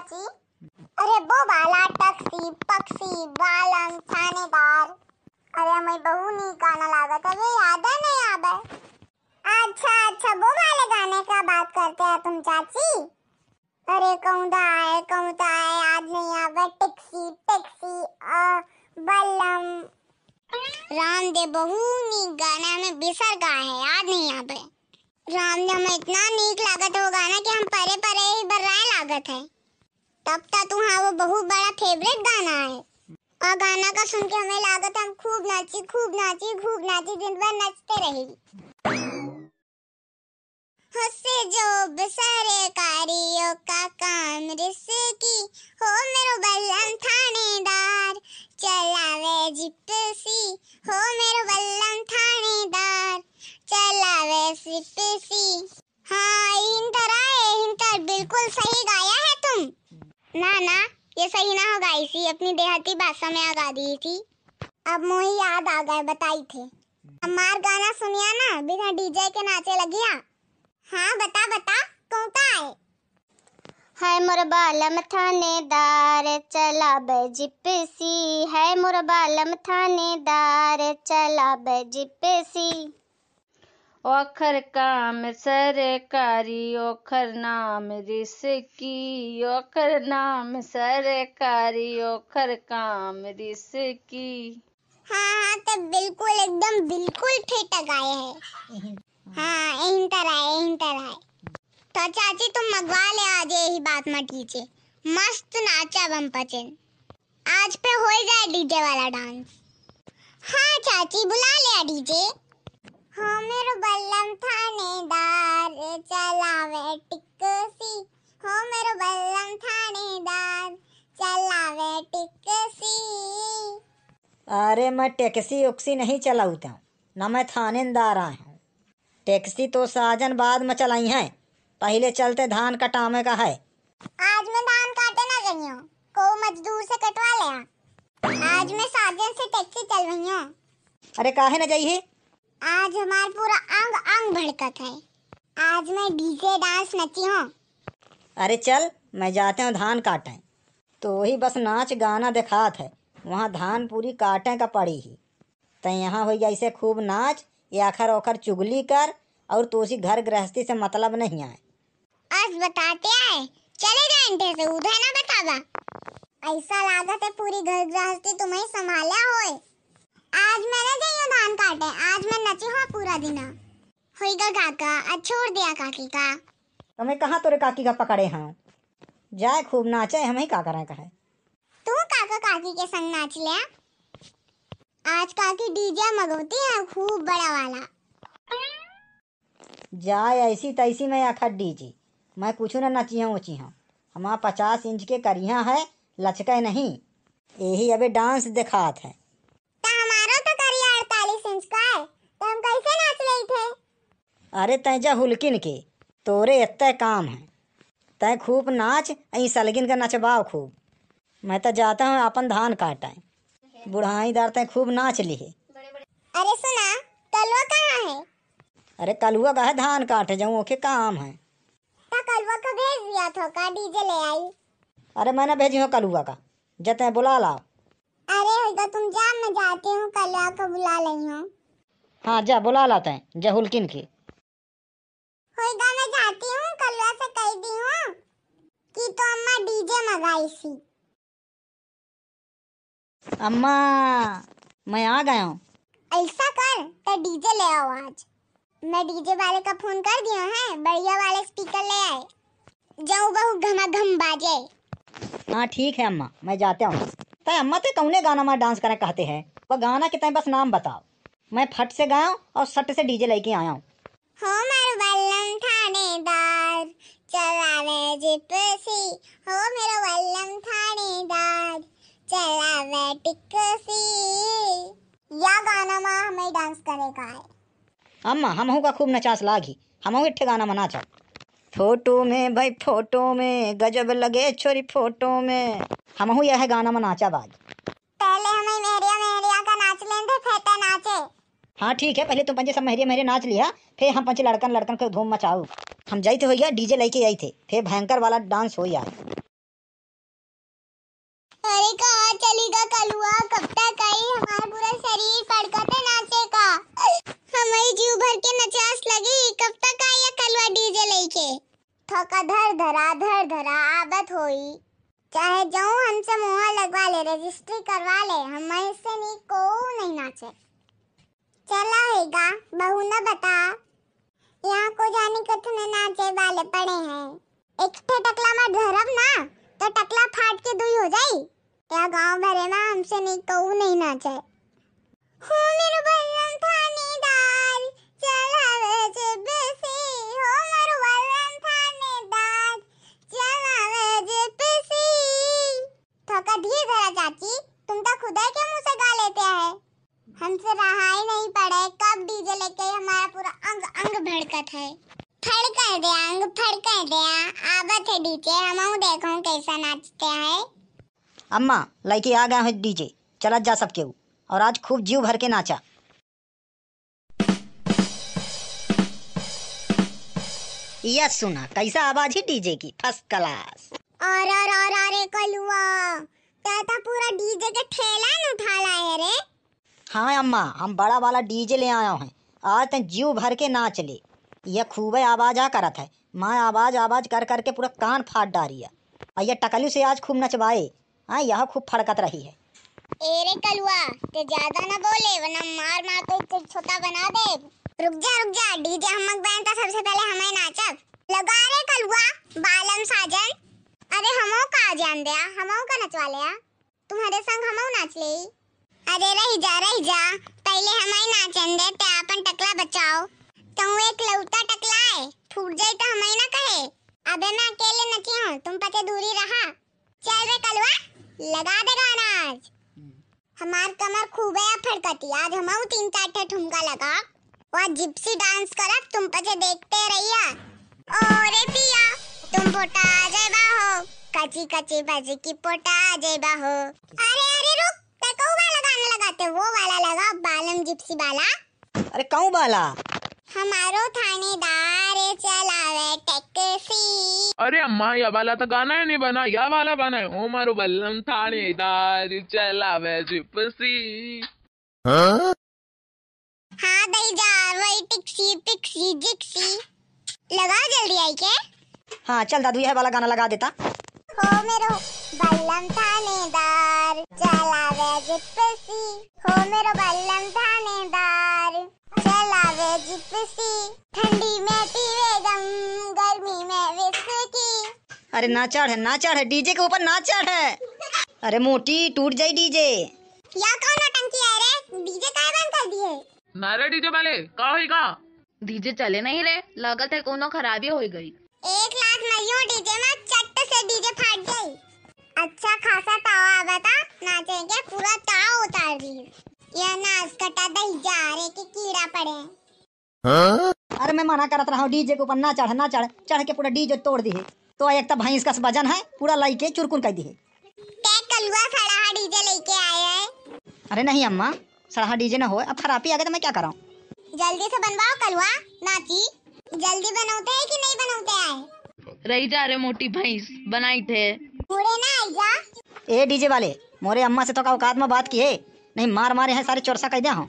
चाची अरे वो वाला टक्सी पक्षी बालन थानेदार अरे हमें बहू नहीं गाना लागत है वे याद है नहीं याद है अच्छा अच्छा वो वाले गाने का बात करते हैं तुम चाची अरे कहूँ तो आए कहूँ तो आए याद नहीं आवे टैक्सी टैक्सी बल्लम रामदेव बहू नी गाना हमें बिसर गए है याद नहीं आवे रामदेव हमें इतना नीक लागत हो गाना कि हम परे परे ही बर्राए लागत है तब तो तुम्हारा वो बहुत बड़ा फेवरेट गाना है और गाना का सुन के हमें लागत हम खूब नाची खूब नाची खूब नाची दिन भर नचते रहे हसे जो सारे कारियो का काम रिसे की हो मेरो बल्लम थानेदार चलावे जिपसी हो मेरो बल्लम थानेदार चलावे सिपसी हाँ इंटर आए इंटर बिल्कुल सही गाया ना ना ये सही ना होगा इसी अपनी देहाती भाषा में आगा दी थी अब मुझे याद आ गए बताई थी हमार गाना सुनिया ना बिना डीजे के नाचे लगिया हाँ बता बता कौन का है है मोर बालम थानेदार चला जिपसी है मोर बालम थानेदार चला जिपसी ओखर काम सरकारी ओखर नाम रिस्की ओखर नाम सरकारी ओखर काम रिस्की हाँ हाँ तो बिल्कुल एकदम बिल्कुल ठेठा गाए है हाँ यहीं तरह है यहीं तरह है तो चाची तुम मंगवा ले आज यही बात मत कीजिए मस्त नाचा बम पचन आज पे हो जाए डीजे वाला डांस हाँ चाची बुला ले डीजे बल्लम थानेदार चलावे बल्लम थानेदार चलावे अरे मैं टैक्सी उक्सी नहीं चलाऊता न मैं थानेदार आया हूँ टैक्सी तो साजन बाद में चलाई है पहले चलते धान कटामे का है आज मैं धान काटे ना गई हूँ को मजदूर से कटवा लिया आज मैं साजन से टैक्सी चल रही हूँ अरे काहे ना जाइए आज हमारा पूरा अंग अंग भड़कत है आज मैं डीजे डांस नची हूँ अरे चल मैं जाते हूँ धान काटे तो वही बस नाच गाना दिखात है वहाँ धान पूरी काटे का पड़ी ही तो यहाँ हो ऐसे खूब नाच ये आखर ओखर चुगली कर और तोसी घर गृहस्थी से मतलब नहीं आए आज बताते आए चले जाए से उधर ना बतावा ऐसा लागत है पूरी घर गृहस्थी तुम्हें संभाला होए आज मैंने ना जाइयो धान काटे नाचे हो हाँ, पूरा दिन होएगा काका आज छोड़ दिया काकी का तुम्हें तो कहाँ तोरे काकी का पकड़े हाँ जाए खूब नाचे हम ही का करें कहे तू काका काकी के संग नाच ले आज काकी डीजे मगोती है खूब बड़ा वाला जाए ऐसी तैसी में आखा डीजे मैं कुछ ना नाची नचिया ऊँची हूँ हमारा पचास इंच के करिया है लचके नहीं यही अबे डांस दिखात है अरे तय जा हुलकिन के तोरे इतने काम है तय खूब नाच अई सलगिन का नचबाओ खूब मैं तो जाता हूँ अपन धान काटा बुढ़ाई दार तय खूब नाच ली है अरे सुना कलवा कहाँ है अरे कलुआ का है धान काटे जाऊँ ओके काम है ता कलुआ का भेज दिया था तो का डीजे ले आई अरे मैंने भेजी हूँ कलुआ का जते बुला लाओ अरे तो तुम जान मैं जाती हूँ कलुआ को बुला लई हूँ हाँ जा बुला लाते हैं जहुलकिन हुलकिन की होएगा मैं जाती हूँ कलवा से कह दी हूँ कि तो अम्मा डीजे मंगाई सी अम्मा मैं आ गया हूँ ऐसा कर तो डीजे ले आओ आज मैं डीजे वाले का फोन कर दिया है बढ़िया वाले स्पीकर ले आए जाऊँ बहु घमा घम बाजे हाँ ठीक है अम्मा मैं जाते हूँ तो अम्मा तो कौने गाना में डांस करना कहते हैं वो गाना कितने बस नाम बताओ मैं फट से गाया और सट से डीजे लेके आया हूँ हो चलावे हो चलावे या गाना हमें डांस अम्मा हम का खूब नचास लागी हम इट्ठे गाना मना चाह फोटो में भाई फोटो में गजब लगे छोरी फोटो में हम यह गाना मनाचा बाजी हाँ ठीक है पहले तुम पंजे सब महरे महरे नाच लिया फिर हम पंचे लड़कन लड़कन के धूम मचाओ हम जाई थे हो गया डीजे लेके आई थे फिर भयंकर वाला डांस हो गया अरे कलुआ कब तक आई हमारा पूरा शरीर नाचे का हमारी जीव भर के नचास लगी कब तक कलुआ डीजे लेके थका धर धरा धर धरा आबत होई चाहे हमसे लगवा ले रजिस्ट्री करवा ले हमारे से को नहीं नाचे चला होगा बहू ना बता यहाँ को जाने के थने नाचे वाले पड़े हैं एक थे टकला में धरम ना तो टकला फाट के दुई हो जाई या गांव भरे में हमसे नहीं कहू नहीं नाचे हो हाँ, मेरे बलराम थानेदार चल आवे जे बेसे हो मेरे बलराम थानेदार चल आवे जे बेसे थका दिए जरा चाची तुम तो खुदा के मुंह से गा लेते हैं हमसे रहा नहीं पड़ा है कब डीजे लेके हमारा पूरा अंग अंग भड़कत है फड़ कर दिया अंग फड़ कर दिया आवत है डीजे हम देखो कैसा नाचते है अम्मा लड़की आ गया है डीजे चला जा सबके केहू और आज खूब जीव भर के नाचा यस सुना कैसा आवाज है डीजे की फर्स्ट क्लास और और और अरे कलुआ तो पूरा डीजे का ठेला न उठा लाए रे हाँ अम्मा हम बड़ा वाला डीजे ले आया हूँ आज तक जीव भर के ना चले यह खूब आवाज़ आ करत है माँ आवाज़ आवाज़ कर करके पूरा कान फाट डारी है और यह टकलू से आज खूब नचवाए हाँ यह खूब फड़कत रही है एरे कलुआ ते ज्यादा ना बोले वरना मार मार के तो छोटा बना दे रुक जा रुक जा डीजे हमक बैंड का सबसे पहले हमें नाचब लगा रे कलुआ बालम साजन अरे हमो का जान दिया हमो का नचवा लिया तुम्हारे संग हमो नाच लेई अरे रही जा रही जा पहले हमारे ना चंदे ते तो आपन टकला बचाओ तू तो एक लौटा टकला है फूट जाए तो हमें ना कहे अबे मैं अकेले नची हूँ तुम पते दूरी रहा चल रे कलवा लगा दे गाना आज हमार कमर खूब है फड़कती आज हम तीन चार ठे ठुमका लगा और जिप्सी डांस करब तुम पचे देखते रहिया ओरे पिया तुम पोटा जेबा हो कची कची बजी की पोटा जेबा हो अरे अरे रुक कौ वाला गाना लगाते वो वाला लगा बालम जिप्सी वाला अरे कौ वाला हमारो थानेदार चलावे टैक्सी अरे अम्मा यह वाला तो गाना ही नहीं बना यह वाला बना है हमारो बल्लम थानेदार चलावे जिप्सी हाँ हाँ दई जा वही टिक्सी पिक्सी जिक्सी लगा जल्दी आई के हाँ चल दादू यह वाला गाना लगा देता हो मेरो बल्लम थानेदार चलावे हो बल्लम थानेदार चलावे जिपसी ठंडी में पीवे गर्मी में विस्की अरे ना चढ़ ना चढ़ डीजे के ऊपर ना चढ़ अरे मोटी टूट जाए डीजे या कौन टंकी है रे डीजे काहे बंद कर दिए ना रे डीजे वाले का होएगा डीजे चले नहीं रे लागत है कोनो खराबी हो गई एक लाख नहीं हो डीजे में चट से डीजे फाट गई अच्छा खासा तावा आवा था नाचे के पूरा ताव उतार दी ये नाच कटा दही जा रहे कि कीड़ा पड़े हाँ? अरे मैं मना करत रहा हूँ डीजे के ऊपर ना चढ़ ना चढ़ चढ़ के पूरा डीजे तोड़ दी है तो एक तो भाई इसका वजन है पूरा लाइके चुरकुन कर दी है कलुआ सड़ाहा डीजे लेके आया है अरे नहीं अम्मा सड़ाहा डीजे ना हो अब खराबी आ गई तो मैं क्या कर रहा हूँ जल्दी से बनवाओ कलुआ नाची जल्दी बनाते है कि नहीं बनाते है रही जा रहे मोटी भैंस बनाई थे ना ए डीजे वाले मोरे अम्मा से तो का औकात में बात की है नहीं मार मारे हैं सारे चोरसा कह दे हूँ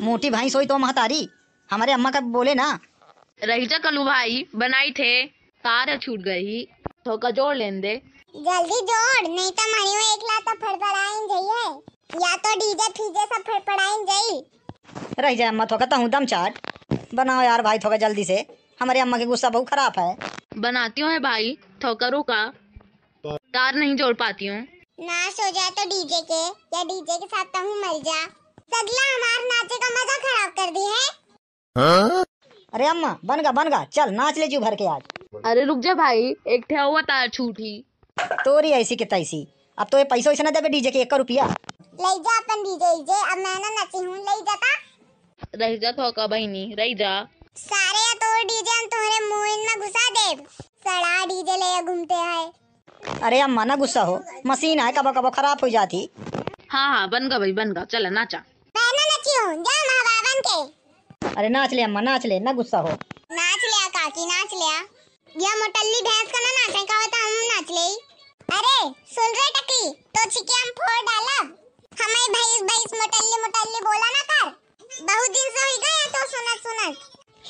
मोटी भाई सोई तो महतारी हमारे अम्मा का बोले ना रही जा कलू भाई बनाई थे तार छूट गई तो का जोड़ लेन दे जल्दी जोड़ नहीं तो मरियो एक लाता तो फड़फड़ाइन जाइए या तो डीजे फीजे सब फड़फड़ाइन जाई रही जा अम्मा थोका तहूं तो दम चाट बनाओ यार भाई थोका जल्दी से हमारे अम्मा के गुस्सा बहुत खराब है बनाती हूँ भाई थोका रुका तार नहीं जोड़ पाती हूँ नाच हो जाए तो डीजे के या डीजे के साथ तुम तो मर जा सगला हमारे नाचे का मजा खराब कर दी है हाँ? अरे अम्मा बन गा बन गा चल नाच ले जू भर के आज अरे रुक जा भाई एक ठे हुआ तार छूटी तोरी ऐसी के तैसी अब तो ये पैसा वैसा ना देवे डीजे के एक का रुपया ले जा अपन डीजे डीजे अब मैं ना नची हूँ ले जा ता रह जा तो का बहनी रह जा सारे तो डीजे हम तुम्हारे मुंह में घुसा दे सड़ा डीजे ले घूमते हैं अरे अम्मा ना गुस्सा हो मशीन है कबो कबो खराब हो जाती हाँ हाँ बन गा भाई बन गा चल नाचा अरे नाच ले अम्मा नाच ले ना गुस्सा हो नाच लिया काकी नाच लिया ये मोटली भैंस का ना नाचे का तो हम नाच ले अरे सुन रहे टकी तो छिके हम फोड़ डाला हमारे भाई भाई मोटली मोटली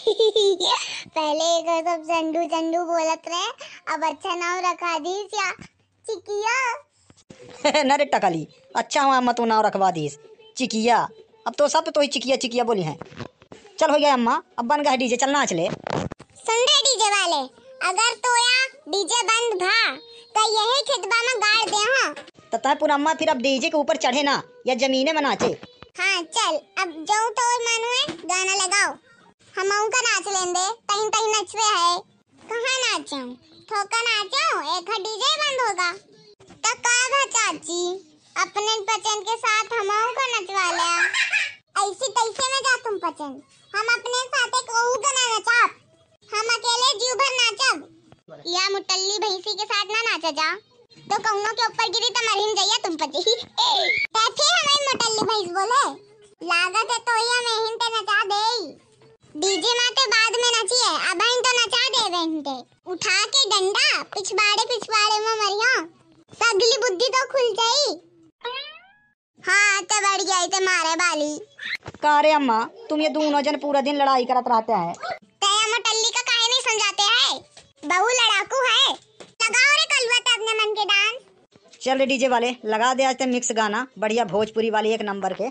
पहले एक सब चंडू तो चंडू बोलत रहे अब अच्छा नाम रखा दीस या चिकिया न रे टकली अच्छा हुआ अम्मा मत नाम रखवा दीस चिकिया अब तो सब तो ही चिकिया चिकिया बोली हैं चल हो गया अम्मा अब बन गया डीजे चलना चले सुन रहे डीजे वाले अगर तो या डीजे बंद था तो यही खितबा में गाड़ दे हां तो तय पूरा अम्मा फिर अब डीजे के ऊपर चढ़े ना या जमीने में नाचे हाँ चल अब जाऊँ तो और मानू है गाना लगाओ हमहू का नाच लेंदे कहीं कहीं नचवे है कहाँ नाचू ठोका नाचू एक डीजे बंद होगा तो का चाची अपने पचन के साथ हमहू का नचवा लिया ऐसी तैसे में जा तुम पचन हम अपने साथ एक ओहू का ना नचाप हम अकेले जीव भर नाचब या मुटल्ली भैंसी के साथ ना नाचा जा तो कहूँ के ऊपर गिरी तो मरहिन जाइए तुम पची बैठे हमें मुटल्ली भैंस बोले लागत है तो ही हम हिंते नचा दे डीजे माते बाद में नची है अब इन तो नचा दे वेंटे उठा के डंडा पिछवाड़े पिछवाड़े में मरिया सगली बुद्धि तो खुल जाई हाँ तो बढ़ गई ते मारे बाली कारे अम्मा तुम ये दोनों जन पूरा दिन लड़ाई करत रहते हैं ते अम्मा टल्ली का काहे नहीं समझाते है बहु लड़ाकू है लगाओ रे कलवा कलवत ने मन के डांस चल रे डीजे वाले लगा दे आज ते मिक्स गाना बढ़िया भोजपुरी वाली एक नंबर के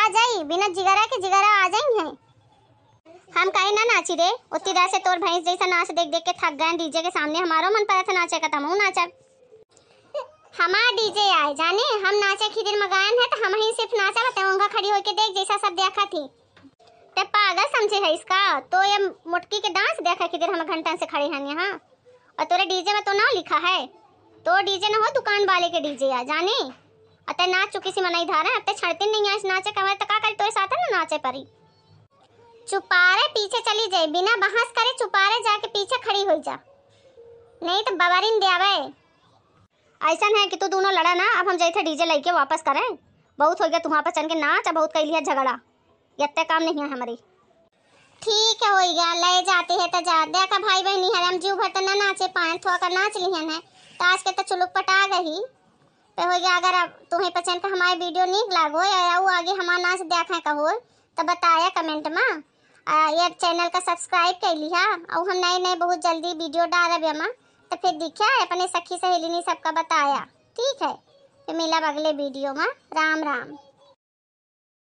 हम कहे ना नाची रे उतनी देर से तोर भैंस जैसा नाच देख देख के थक गए डीजे के सामने हमारो मन पड़ा था नाचे का तमू नाचा हमारा डीजे आए जाने हम नाचे खिदिर मगान है तो हम ही सिर्फ नाचा तो उनका खड़ी होके देख जैसा सब देखा थी ते पागल समझे है इसका तो ये मुटकी के डांस देखा खिदिर हम घंटा से खड़े हैं यहाँ और तोरे डीजे में तो ना लिखा है तो डीजे ना हो दुकान वाले के डीजे आ जाने अतः नाच चुकी सी मनाई धारा अब तो छड़ते नहीं आज नाचे कमर तक कर तोरे साथ ना नाचे परी चुपारे पीछे चली जाए बिना बहस करे चुपारे जाके पीछे खड़ी हो जा नहीं तो बबारीन दियावे ऐसा है कि तू दोनों लड़ा ना अब हम जाए थे डीजे लेके वापस करें बहुत हो गया तुम्हारा चल के नाच और बहुत कर लिया झगड़ा इतने काम नहीं है हमारी ठीक है हो गया ले जाते हैं तो जा देखा भाई बहनी है हम जीव भर तो ना नाचे पाए थोड़ा कर नाच लिहन है तो आज के तो चुलुक पटा गई तो हो गया अगर तुम्हें पचन का हमारे वीडियो नीक लागो या वो आगे हमारा नाच देखा कहो तो बताया कमेंट में ये चैनल का सब्सक्राइब कर लिहा और हम नए नए बहुत जल्दी वीडियो डालब हम तो फिर दिखा अपने सखी सहेली ने सबका बताया ठीक है फिर मिलब अगले वीडियो में राम राम